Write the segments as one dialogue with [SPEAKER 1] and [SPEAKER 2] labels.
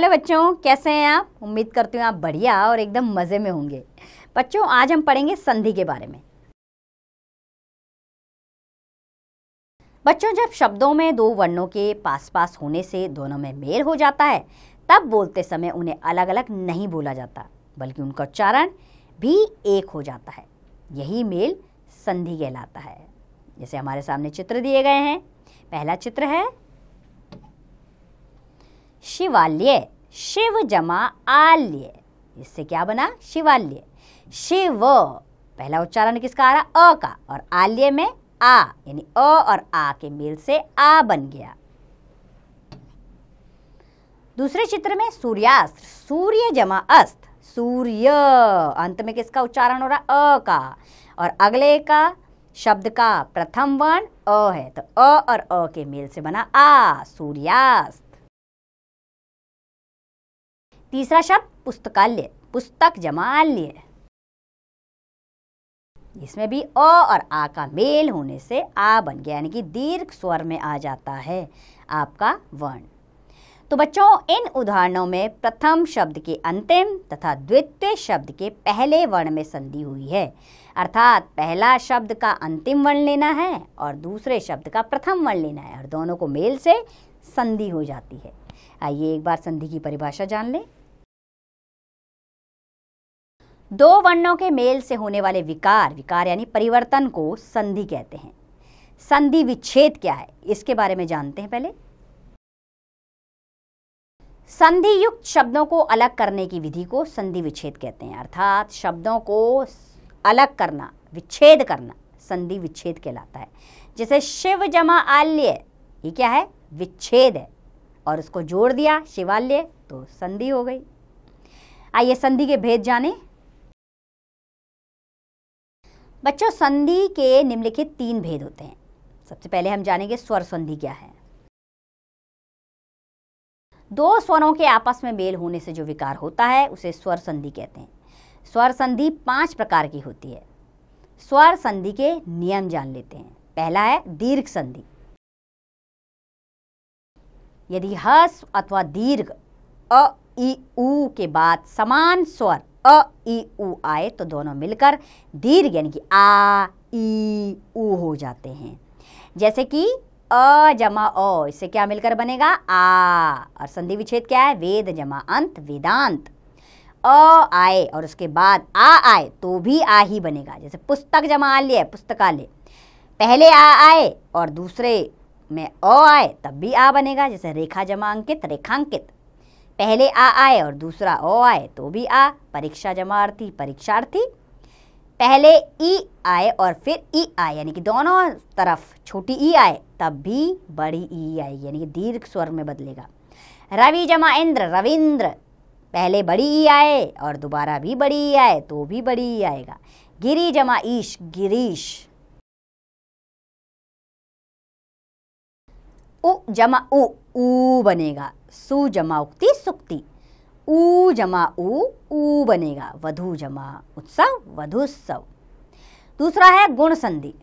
[SPEAKER 1] hello बच्चों कैसे हैं आप उम्मीद करती हूँ आप बढ़िया और एकदम मज़े में होंगे बच्चों आज हम पढ़ेंगे संधि के बारे में बच्चों जब शब्दों में दो वर्णों के पास पास होने से दोनों में मेल हो जाता है तब बोलते समय उन्हें अलग अलग नहीं बोला जाता बल्कि उनका उच्चारण भी एक हो जाता है यही मेल संधि कहलाता है जैसे हमारे सामने चित्र दिए गए हैं पहला चित्र है शिवालय शिव जमा आल्य इससे क्या बना शिवाल्य शिव पहला उच्चारण किसका आ रहा अ का और आल्य में आ यानी अ और आ के मेल से आ बन गया दूसरे चित्र में सूर्यास्त्र सूर्य जमा अस्त सूर्य अंत में किसका उच्चारण हो रहा अ का और अगले का शब्द का प्रथम वर्ण अ है तो अ और अ के मेल से बना आ सूर्यास्त तीसरा शब्द पुस्तकालय पुस्तक जमाल्य इसमें भी अ और आ का मेल होने से आ बन गया यानी कि दीर्घ स्वर में आ जाता है आपका वर्ण तो बच्चों इन उदाहरणों में प्रथम शब्द के अंतिम तथा द्वितीय शब्द के पहले वर्ण में संधि हुई है अर्थात पहला शब्द का अंतिम वर्ण लेना है और दूसरे शब्द का प्रथम वर्ण लेना है और दोनों को मेल से संधि हो जाती है आइए एक बार संधि की परिभाषा जान लें दो वर्णों के मेल से होने वाले विकार विकार यानी परिवर्तन को संधि कहते हैं संधि विच्छेद क्या है इसके बारे में जानते हैं पहले संधि युक्त शब्दों को अलग करने की विधि को संधि विच्छेद कहते हैं अर्थात शब्दों को अलग करना विच्छेद करना संधि विच्छेद कहलाता है जैसे शिव जमा आल्य ये क्या है विच्छेद है और उसको जोड़ दिया शिवाल्य तो संधि हो गई आइए संधि के भेद जाने बच्चों संधि के निम्नलिखित तीन भेद होते हैं सबसे पहले हम जानेंगे स्वर संधि क्या है दो स्वरों के आपस में मेल होने से जो विकार होता है उसे स्वर संधि कहते हैं स्वर संधि पांच प्रकार की होती है स्वर संधि के नियम जान लेते हैं पहला है दीर्घ संधि यदि हस अथवा दीर्घ अ ई ऊ के बाद समान स्वर अ ई उ आए तो दोनों मिलकर दीर्घ यानी कि आ ई उ हो जाते हैं जैसे कि अ जमा अ इससे क्या मिलकर बनेगा आ और संधि विच्छेद क्या है वेद जमा अंत वेदांत अ आए और उसके बाद आ आए तो भी आ ही बनेगा जैसे पुस्तक जमा आल्य पुस्तकालय पहले आ आए और दूसरे में अ आए तब भी आ बनेगा जैसे रेखा जमा अंकित रेखांकित पहले आ आए और दूसरा ओ आए तो भी आ परीक्षा जमार्थी परीक्षार्थी पहले ई आए और फिर ई आए यानी कि दोनों तरफ छोटी ई आए तब भी बड़ी ई आएगी यानी कि दीर्घ स्वर में बदलेगा रवि जमा इंद्र रविंद्र पहले बड़ी ई आए और दोबारा भी बड़ी ई आए तो भी बड़ी ई आएगा गिरी जमा ईश गिरीश उ जमा उ उ बनेगा सु जमा उक्ति सुक्ति ऊ जमा ऊ ऊ बनेगा वधु जमा उत्सव वधुत्सव दूसरा है गुण संधि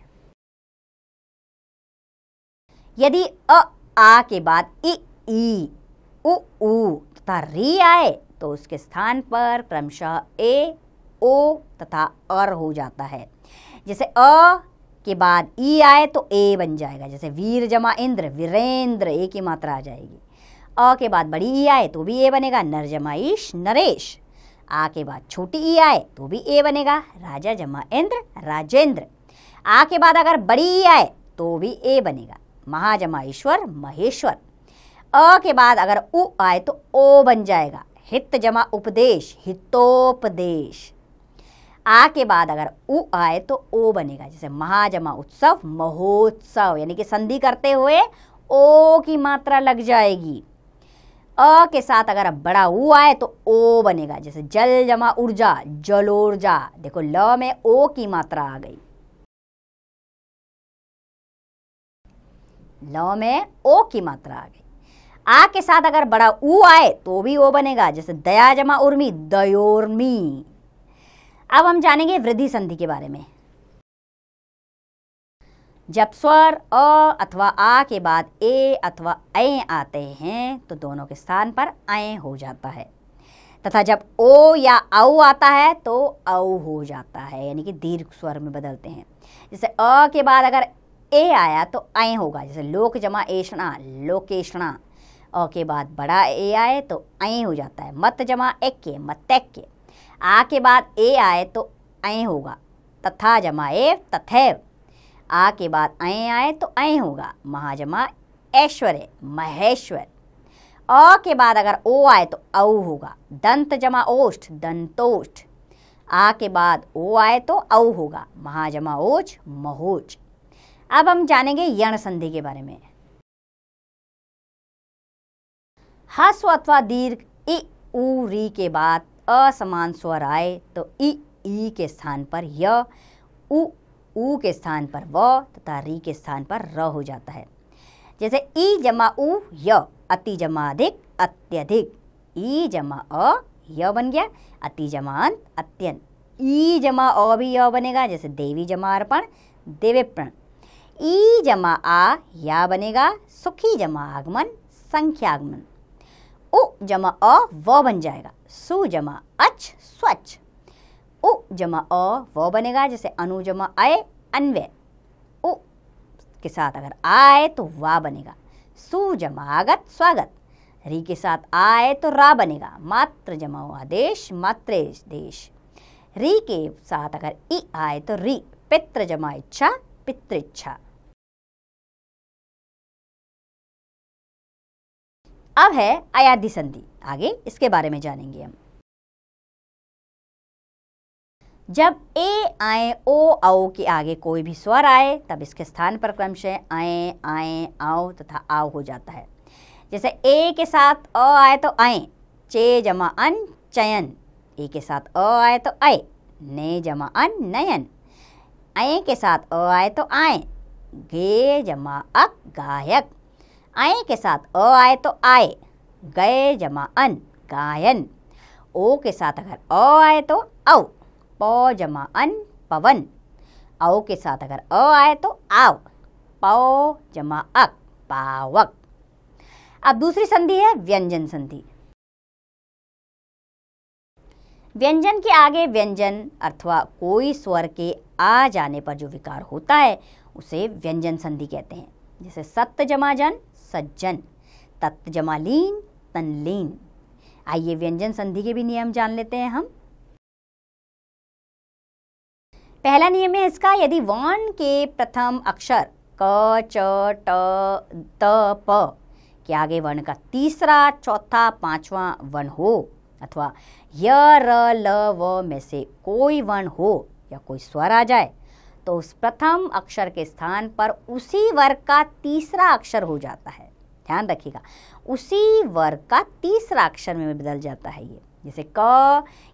[SPEAKER 1] यदि अ आ के बाद इ ई उ ऊ तथा री आए तो उसके स्थान पर क्रमशः ए ओ तथा अर हो जाता है जैसे अ के बाद ई आए तो ए बन जाएगा जैसे वीर जमा इंद्र वीरेंद्र ए की मात्रा आ जाएगी अ के बाद बड़ी ई आए तो भी ए बनेगा नर जमा ईश नरेश आ के बाद छोटी ई आए तो भी ए बनेगा राजा जमा इंद्र राजेंद्र आ के बाद अगर बड़ी ई आए तो भी ए बनेगा महाजमा ईश्वर महेश्वर अ के बाद अगर उ आए तो ओ बन जाएगा हित जमा उपदेश हितोपदेश आ के बाद अगर उ आए तो ओ बनेगा जैसे महाजमा उत्सव महोत्सव यानी कि संधि करते हुए ओ की मात्रा लग जाएगी अ के साथ अगर अब बड़ा ऊ आए तो ओ बनेगा जैसे जल जमा ऊर्जा जलोर्जा देखो ल में ओ की मात्रा आ गई ल में ओ की मात्रा आ गई आ के साथ अगर बड़ा ऊ आए तो भी ओ बनेगा जैसे दया जमा उर्मी दयोर्मी अब हम जानेंगे वृद्धि संधि के बारे में जब स्वर अ अथवा आ के बाद ए अथवा ए आते हैं तो दोनों के स्थान पर ऐ हो जाता है तथा जब ओ या औ आता है तो औ हो जाता है यानी कि दीर्घ स्वर में बदलते हैं जैसे अ के बाद अगर ए आया तो ऐ होगा जैसे लोक जमा एषणा लोकेषणा अ के बाद बड़ा ए आए तो ऐ हो जाता है मत जमा एक्के के आ के बाद ए आए तो ऐ होगा तथा जमा ए तथैव आ के बाद आए आए तो आए होगा महाजमा ऐश्वर्य महेश्वर अ के बाद अगर ओ आए तो औ होगा दंत जमा ओष्ठ दंतोष्ठ आ के बाद ओ आए तो औ होगा महाजमा ओच महोच अब हम जानेंगे यण संधि के बारे में हस्व अथवा दीर्घ इ ऊ री के बाद असमान स्वर आए तो इ ई के स्थान पर य उ ऊ के स्थान पर व तथा री के स्थान पर र हो जाता है जैसे ई जमा ऊ य अति जमा अधिक अत्यधिक ई जमा अ य बन गया अति जमान अत्यंत ई जमा अ भी य बनेगा जैसे देवी जमा अर्पण देवेप्रण ई जमा आ या बनेगा सुखी जमा आगमन संख्यागमन उ जमा अ व बन जाएगा सु जमा अच स्वच्छ उ जमा अ वो बनेगा जैसे अनु जमा आए अन्वय उ के साथ अगर आए तो वा बनेगा सु जमा आगत स्वागत री के साथ आए तो रा बनेगा मात्र जमा आदेश मात्र देश री के साथ अगर ई आए तो री पित्र जमा इच्छा पितृच्छा अब है अयाधि संधि आगे इसके बारे में जानेंगे हम जब ए आए ओ आओ के आगे कोई भी स्वर आए तब इसके स्थान पर क्रमशः आए आए आओ तथा आओ हो जाता है जैसे ए के साथ अ आए तो आए चे जमा अन चयन ए के साथ अ आए तो आए ने जमा अन नयन आए के साथ अ आए तो आए गे जमा अक गायक आए के साथ अ आए तो आए गए जमा अन गायन ओ के साथ अगर अ आए तो औ पौ जमा अन पवन औ के साथ अगर अ आए तो आव प जमा अक पावक अब दूसरी संधि है व्यंजन संधि व्यंजन के आगे व्यंजन अथवा कोई स्वर के आ जाने पर जो विकार होता है उसे व्यंजन संधि कहते हैं जैसे सत्य जमा जन सज्जन तत्व जमा लीन तनलीन आइए व्यंजन संधि के भी नियम जान लेते हैं हम पहला नियम है इसका यदि वर्ण के प्रथम अक्षर क च ट त प के आगे वर्ण का तीसरा चौथा पांचवा वर्ण हो अथवा य र ल व में से कोई वर्ण हो या कोई स्वर आ जाए तो उस प्रथम अक्षर के स्थान पर उसी वर्ग का तीसरा अक्षर हो जाता है ध्यान रखिएगा उसी वर्ग का तीसरा अक्षर में बदल जाता है ये जैसे क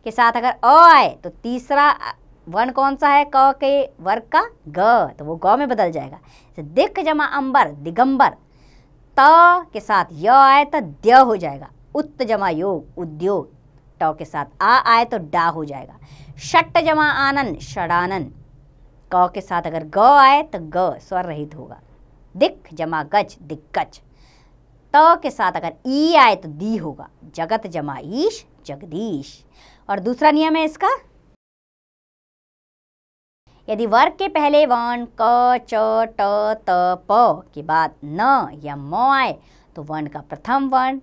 [SPEAKER 1] के साथ अगर अ आए तो तीसरा वर्ण कौन सा है क के वर्ग का ग तो वो ग में बदल जाएगा तो दिख जमा अंबर दिगंबर त के साथ य आए तो द्य हो जाएगा उत्त जमा योग उद्योग ट के साथ आ आए तो डा हो जाएगा शट जमा आनंद षडानन क के साथ अगर ग आए तो ग स्वर रहित होगा दिख जमा गज दिग्गज त के साथ अगर ई आए तो दी होगा जगत जमा ईश जगदीश और दूसरा नियम है इसका यदि वर्ग के पहले वर्ण क च ट त प के बाद न या म आए तो वर्ण का प्रथम वर्ण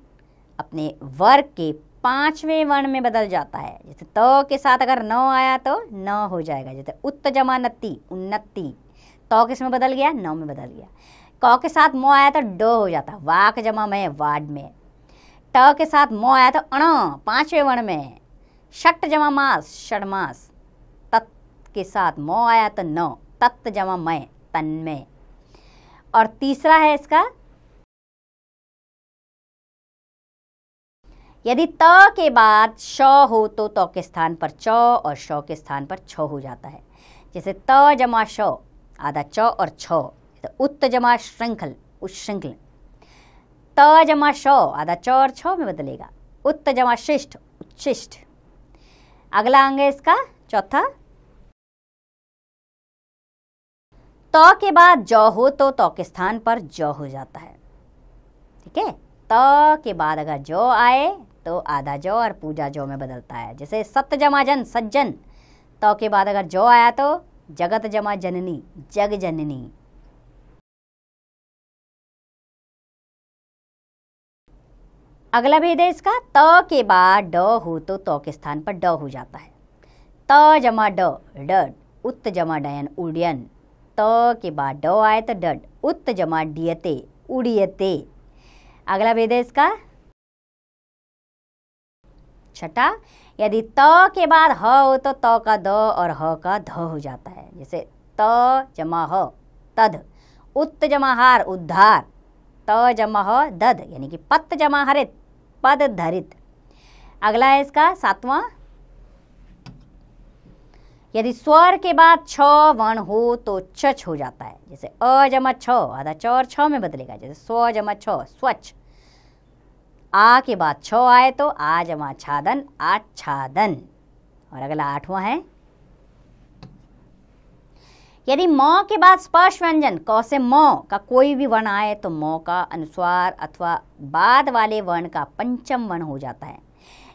[SPEAKER 1] अपने वर्ग के पांचवें वर्ण में बदल जाता है जैसे त के साथ अगर न आया तो न हो जाएगा जैसे उत्त जमा उन्नति त किस में बदल गया न में बदल गया क के साथ म आया तो ड हो जाता है वाक जमा में वाड में ट के साथ म आया तो अण पांचवें वर्ण में षट जमा मास मास के साथ मो आया तो नौ तत्त जमा मय तन्मय और तीसरा है इसका यदि त के बाद श हो तो त के स्थान पर च और श के स्थान पर छ हो जाता है जैसे त जमा श आधा च और छ तो उत्त जमा श्रृंखल उश्रृंखल त जमा श आधा च और छ में बदलेगा उत्त जमा शिष्ट उच्छिष्ट अगला अंग है इसका चौथा तो के बाद जौ हो तो तो के स्थान पर जौ हो जाता है ठीक है तो के बाद अगर जौ आए तो आधा जौ और पूजा जौ में बदलता है जैसे सत्य जमा जन सज्जन तो के बाद अगर जौ आया तो जगत जमा जननी जग जननी अगला भेद है इसका त के बाद ड हो तो त के स्थान पर ड हो जाता है त जमा ड ड जमा डयन उडयन के बाद ड आए तो डड उत्त जमा डियते उड़ियते अगला भेद है इसका छठा यदि त तो के बाद ह हो तो त तो का द और ह का ध हो जाता है जैसे त जमा ह तद उत्त जमा हार उद्धार त जमा ह दध यानी कि पत जमा हरित पद धरित अगला है इसका सातवां यदि स्वर के बाद छ वर्ण हो तो चच हो जाता है जैसे अ जमा छ आधा छ और छ में बदलेगा जैसे स्व जमा छ स्वच्छ आ के बाद छ आए तो आ जमा छादन आच्छादन और अगला आठवां है यदि म के बाद स्पर्श व्यंजन क से म का कोई भी वर्ण आए तो म का अनुस्वार अथवा बाद वाले वर्ण का पंचम वर्ण हो जाता है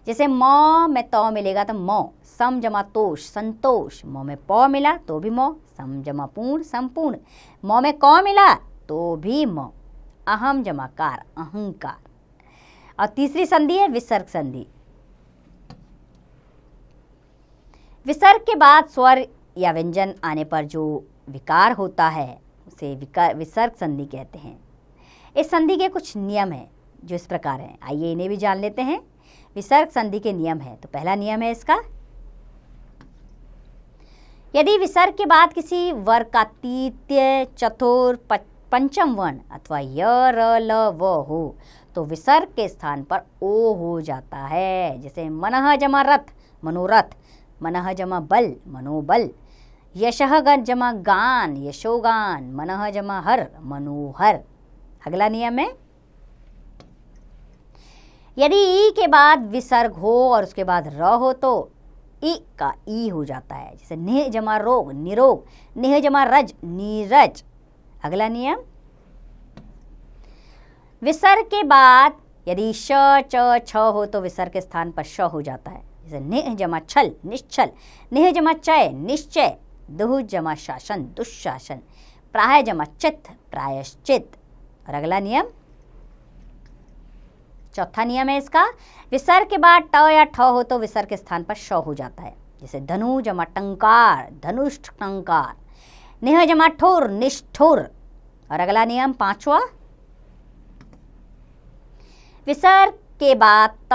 [SPEAKER 1] जैसे मौ में तो मिलेगा तो मौ सम जमा तोष संतोष म में पौ मिला तो भी मौ सम जमा पूर्ण संपूर्ण मौ में कौ मिला तो भी म अहम जमा कार अहंकार और तीसरी संधि है विसर्ग संधि विसर्ग के बाद स्वर या व्यंजन आने पर जो विकार होता है उसे विकार विसर्ग संधि कहते हैं इस संधि के कुछ नियम हैं जो इस प्रकार हैं आइए इन्हें भी जान लेते हैं विसर्ग संधि के नियम है तो पहला नियम है इसका यदि विसर्ग के बाद किसी वर्ग का तृतीय चतुर पंचम वर्ण अथवा य र ल व हो तो विसर्ग के स्थान पर ओ हो जाता है जैसे मनह जमा रथ मनोरथ मनह जमा बल मनोबल यशह जमा गान यशोगान मनह जमा हर मनोहर अगला नियम है यदि ई के बाद विसर्ग हो और उसके बाद र हो तो ई का ई हो जाता है जैसे नेह जमा रोग निरोग नेह जमा रज नीरज अगला नियम विसर्ग के बाद यदि श च छ हो तो विसर्ग के स्थान पर श हो जाता है जैसे नेह जमा छल निश्चल नेह जमा चय निश्चय दुह जमा शासन दुशासन प्राय जमा चित्त प्रायश्चित और अगला नियम चौथा नियम है इसका विसर्ग के बाद ट या ठ हो तो विसर्ग के स्थान पर श हो जाता है जैसे धनु जमा टंकार धनुष टंकार नेह जमा ठोर निष्ठुर और अगला नियम पांचवा विसर्ग के बाद त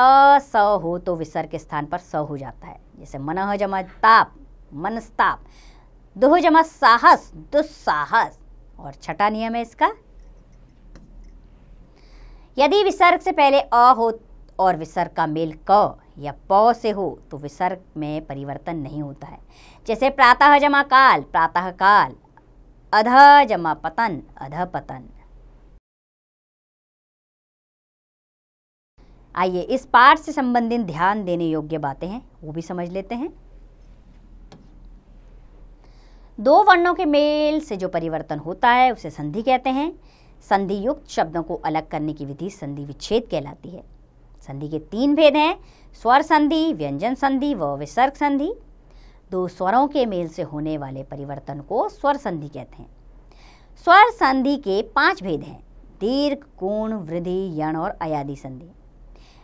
[SPEAKER 1] स हो तो विसर्ग के स्थान पर स हो जाता है जैसे मनह जमा ताप मनस्ताप दुह जमा साहस दुस्साहस और छठा नियम है इसका यदि विसर्ग से पहले अ हो और विसर्ग का मेल क या प से हो तो विसर्ग में परिवर्तन नहीं होता है जैसे प्रातः जमा काल प्रातः काल अध जमा पतन अध पतन आइए इस पाठ से संबंधित ध्यान देने योग्य बातें हैं वो भी समझ लेते हैं दो वर्णों के मेल से जो परिवर्तन होता है उसे संधि कहते हैं संधियुक्त शब्दों को अलग करने की विधि संधि विच्छेद कहलाती है संधि के तीन भेद हैं स्वर संधि व्यंजन संधि व विसर्ग संधि दो स्वरों के मेल से होने वाले परिवर्तन को स्वर संधि कहते हैं स्वर संधि के पांच भेद हैं दीर्घ गुण वृद्धि यण और अयादि संधि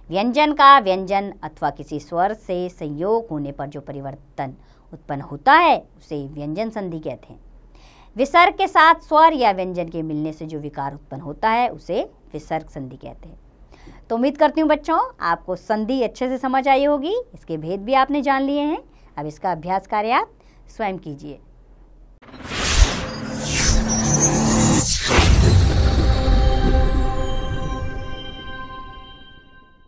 [SPEAKER 1] व्यंजन का व्यंजन अथवा किसी स्वर से संयोग होने पर जो परिवर्तन उत्पन्न होता है उसे व्यंजन संधि कहते हैं विसर्ग के साथ स्वर या व्यंजन के मिलने से जो विकार उत्पन्न होता है उसे विसर्ग संधि कहते हैं तो उम्मीद करती हूँ बच्चों आपको संधि अच्छे से समझ आई होगी इसके भेद भी आपने जान लिए हैं अब इसका अभ्यास कार्य आप स्वयं कीजिए